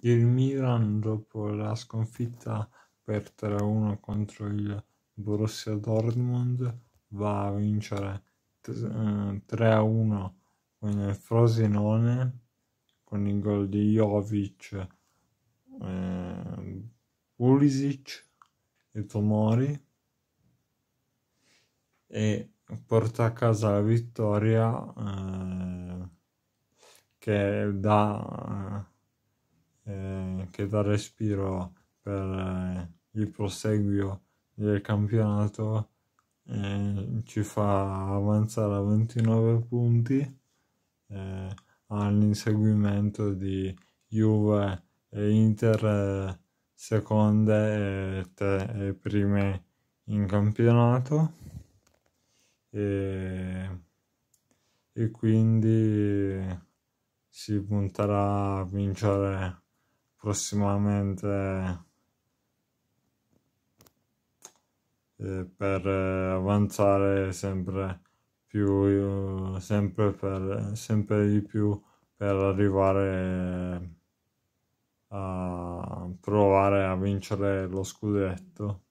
Il Milan dopo la sconfitta per tre 1 contro il Borussia Dortmund va a vincere 3-1 eh, con il Frosinone con il gol di Jovic, eh, Pulisic e Tomori e porta a casa la vittoria eh, che dà eh, che dà respiro per eh, il proseguio del campionato eh, ci fa avanzare a 29 punti eh, all'inseguimento di Juve e Inter eh, seconde e, te, e, prime in campionato e, e quindi si punterà a vincere prossimamente eh, per eh, avanzare sempre più sempre per sempre di più per arrivare a provare a vincere lo scudetto